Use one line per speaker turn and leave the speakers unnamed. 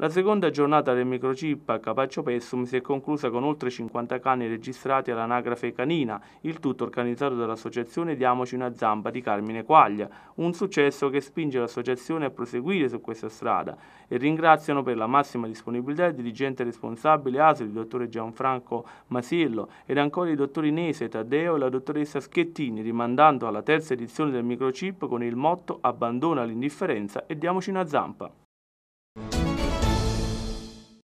La seconda giornata del microchip a Capaccio Pessum si è conclusa con oltre 50 cani registrati all'anagrafe canina, il tutto organizzato dall'associazione Diamoci una zampa di Carmine Quaglia, un successo che spinge l'associazione a proseguire su questa strada e ringraziano per la massima disponibilità il dirigente responsabile ASL, il dottore Gianfranco Masiello ed ancora i dottori Nese, Taddeo e la dottoressa Schettini, rimandando alla terza edizione del microchip con il motto Abbandona l'indifferenza e diamoci una zampa.